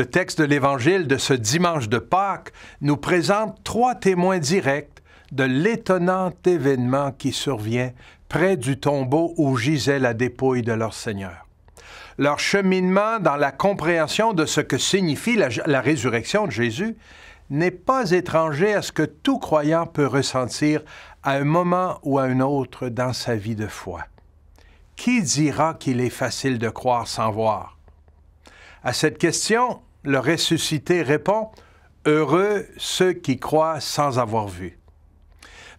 Le texte de l'Évangile de ce dimanche de Pâques nous présente trois témoins directs de l'étonnant événement qui survient près du tombeau où gisait la dépouille de leur Seigneur. Leur cheminement dans la compréhension de ce que signifie la, la résurrection de Jésus n'est pas étranger à ce que tout croyant peut ressentir à un moment ou à un autre dans sa vie de foi. Qui dira qu'il est facile de croire sans voir? À cette question, le ressuscité répond Heureux ceux qui croient sans avoir vu.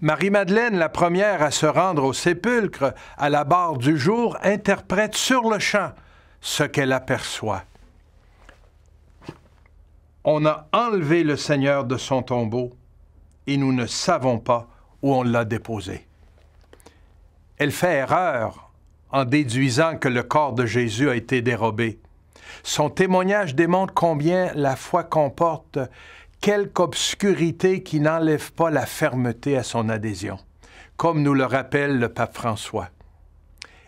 Marie-Madeleine, la première à se rendre au sépulcre à la barre du jour, interprète sur le champ ce qu'elle aperçoit. On a enlevé le Seigneur de son tombeau et nous ne savons pas où on l'a déposé. Elle fait erreur en déduisant que le corps de Jésus a été dérobé. Son témoignage démontre combien la foi comporte quelque obscurité qui n'enlève pas la fermeté à son adhésion, comme nous le rappelle le pape François.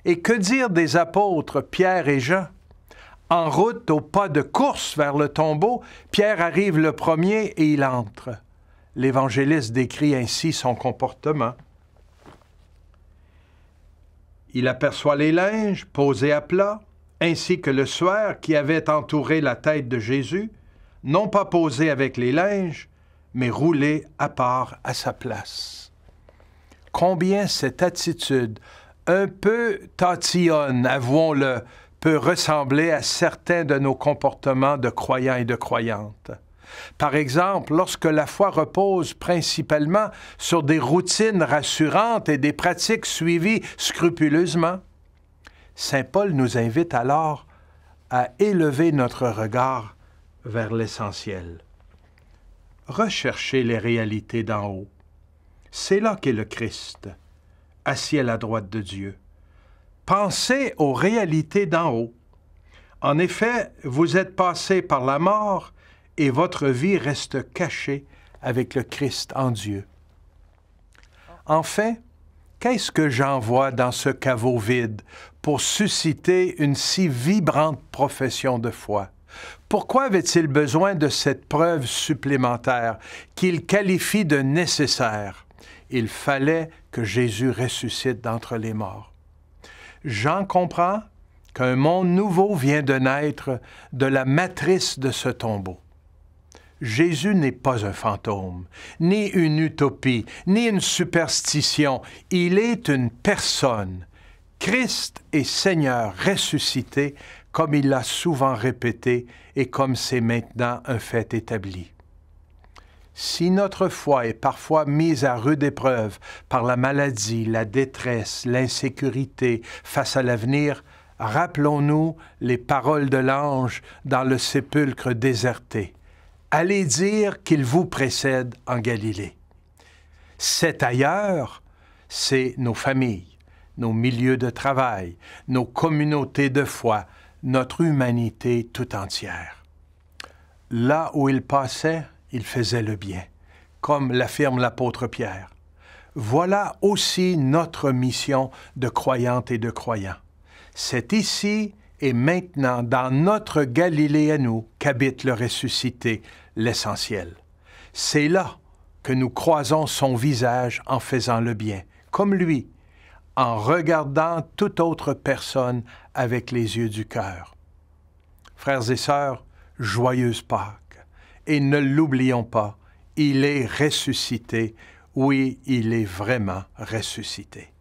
Et que dire des apôtres Pierre et Jean En route au pas de course vers le tombeau, Pierre arrive le premier et il entre. L'évangéliste décrit ainsi son comportement. Il aperçoit les linges posés à plat, ainsi que le soir qui avait entouré la tête de Jésus, non pas posé avec les linges, mais roulé à part à sa place. Combien cette attitude, un peu tatillonne, avouons-le, peut ressembler à certains de nos comportements de croyants et de croyantes. Par exemple, lorsque la foi repose principalement sur des routines rassurantes et des pratiques suivies scrupuleusement, Saint Paul nous invite alors à élever notre regard vers l'essentiel. Recherchez les réalités d'en haut. C'est là qu'est le Christ, assis à la droite de Dieu. Pensez aux réalités d'en haut. En effet, vous êtes passé par la mort et votre vie reste cachée avec le Christ en Dieu. Enfin, Qu'est-ce que j'envoie dans ce caveau vide pour susciter une si vibrante profession de foi? Pourquoi avait-il besoin de cette preuve supplémentaire qu'il qualifie de nécessaire? Il fallait que Jésus ressuscite d'entre les morts. Jean comprend qu'un monde nouveau vient de naître de la matrice de ce tombeau. Jésus n'est pas un fantôme, ni une utopie, ni une superstition. Il est une personne. Christ et Seigneur ressuscité, comme il l'a souvent répété et comme c'est maintenant un fait établi. Si notre foi est parfois mise à rude épreuve par la maladie, la détresse, l'insécurité face à l'avenir, rappelons-nous les paroles de l'ange dans le sépulcre déserté allez dire qu'il vous précède en Galilée. C'est ailleurs, c'est nos familles, nos milieux de travail, nos communautés de foi, notre humanité tout entière. Là où il passait, il faisait le bien, comme l'affirme l'apôtre Pierre. Voilà aussi notre mission de croyante et de croyants. C'est ici et maintenant dans notre Galilée à nous qu'habite le ressuscité, l'essentiel. C'est là que nous croisons son visage en faisant le bien, comme lui, en regardant toute autre personne avec les yeux du cœur. Frères et sœurs, joyeuse Pâques. Et ne l'oublions pas, il est ressuscité. Oui, il est vraiment ressuscité.